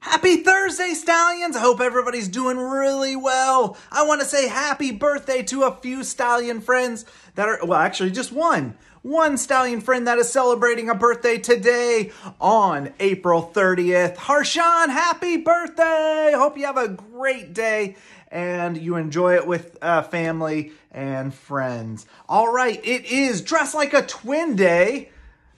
Happy Thursday, Stallions! I hope everybody's doing really well. I want to say happy birthday to a few Stallion friends that are, well, actually, just one. One Stallion friend that is celebrating a birthday today on April 30th. Harshan, happy birthday! Hope you have a great day and you enjoy it with uh, family and friends. All right, it is Dress Like a Twin Day.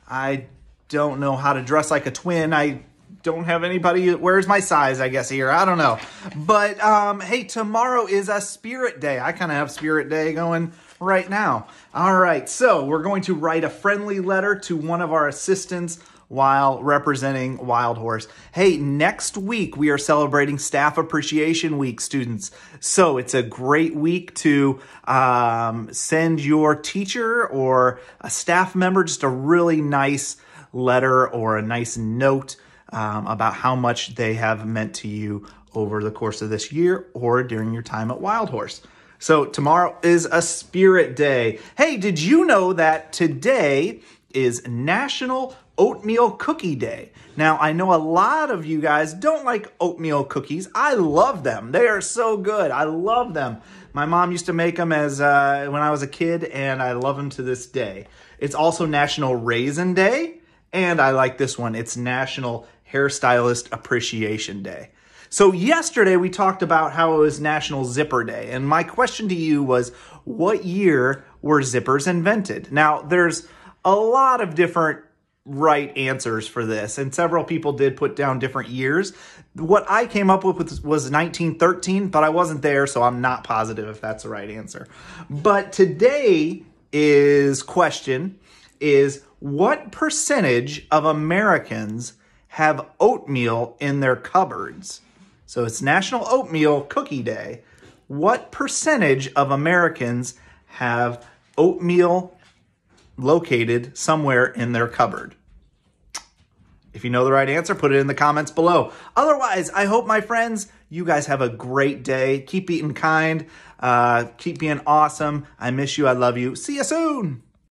I don't know how to dress like a twin. I don't have anybody where's my size, I guess, here. I don't know. But um, hey, tomorrow is a spirit day. I kind of have spirit day going right now. All right, so we're going to write a friendly letter to one of our assistants while representing Wild Horse. Hey, next week we are celebrating Staff Appreciation Week, students. So it's a great week to um, send your teacher or a staff member just a really nice letter or a nice note um, about how much they have meant to you over the course of this year or during your time at Wild Horse. So tomorrow is a spirit day. Hey, did you know that today is National Oatmeal Cookie Day? Now, I know a lot of you guys don't like oatmeal cookies. I love them. They are so good. I love them. My mom used to make them as uh, when I was a kid, and I love them to this day. It's also National Raisin Day, and I like this one. It's National Hairstylist Appreciation Day. So, yesterday we talked about how it was National Zipper Day, and my question to you was what year were zippers invented? Now, there's a lot of different right answers for this, and several people did put down different years. What I came up with was 1913, but I wasn't there, so I'm not positive if that's the right answer. But today is question is what percentage of Americans have oatmeal in their cupboards. So it's National Oatmeal Cookie Day. What percentage of Americans have oatmeal located somewhere in their cupboard? If you know the right answer, put it in the comments below. Otherwise, I hope, my friends, you guys have a great day. Keep eating kind. Uh, keep being awesome. I miss you. I love you. See you soon.